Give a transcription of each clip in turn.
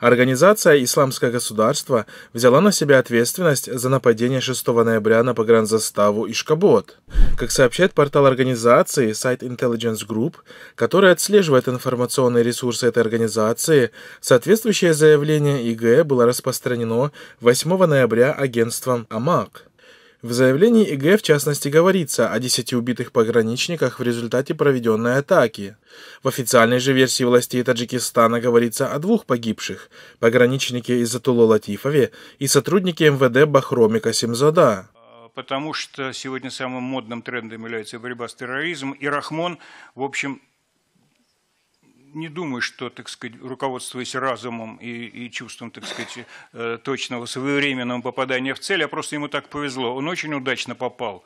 Организация «Исламское государство» взяла на себя ответственность за нападение 6 ноября на погранзаставу Ишкабот. Как сообщает портал организации сайт Intelligence Group, который отслеживает информационные ресурсы этой организации, соответствующее заявление ИГ было распространено 8 ноября агентством АМАК. В заявлении ИГ в частности говорится о 10 убитых пограничниках в результате проведенной атаки. В официальной же версии властей Таджикистана говорится о двух погибших – пограничнике Изатуло Латифове и сотруднике МВД Бахроме Касимзада потому что сегодня самым модным трендом является борьба с терроризмом, и Рахмон, в общем, не думаю, что, так сказать, руководствуясь разумом и, и чувством, так сказать, э, точного своевременного попадания в цель, а просто ему так повезло. Он очень удачно попал.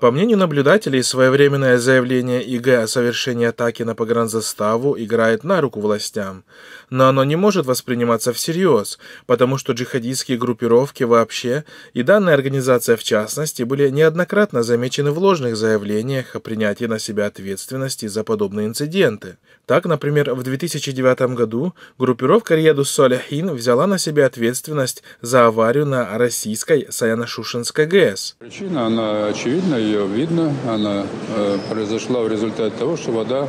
По мнению наблюдателей, своевременное заявление ИГ о совершении атаки на погранзаставу играет на руку властям. Но оно не может восприниматься всерьез, потому что джихадистские группировки вообще и данная организация в частности были неоднократно замечены в ложных заявлениях о принятии на себя ответственности за подобные инциденты. Так, например, Например, в 2009 году группировка Риаду Соляхин взяла на себя ответственность за аварию на российской Саяно-Шушенской ГЭС. Причина, она очевидна, ее видно. Она э, произошла в результате того, что вода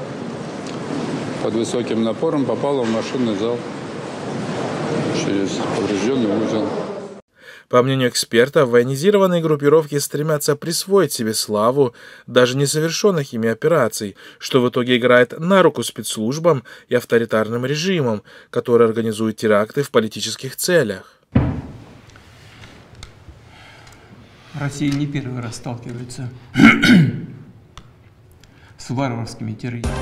под высоким напором попала в машинный зал через поврежденный узел. По мнению эксперта, военизированные группировки стремятся присвоить себе славу даже несовершенных ими операций, что в итоге играет на руку спецслужбам и авторитарным режимам, которые организуют теракты в политических целях. Россия не первый раз сталкивается с варварскими террористами.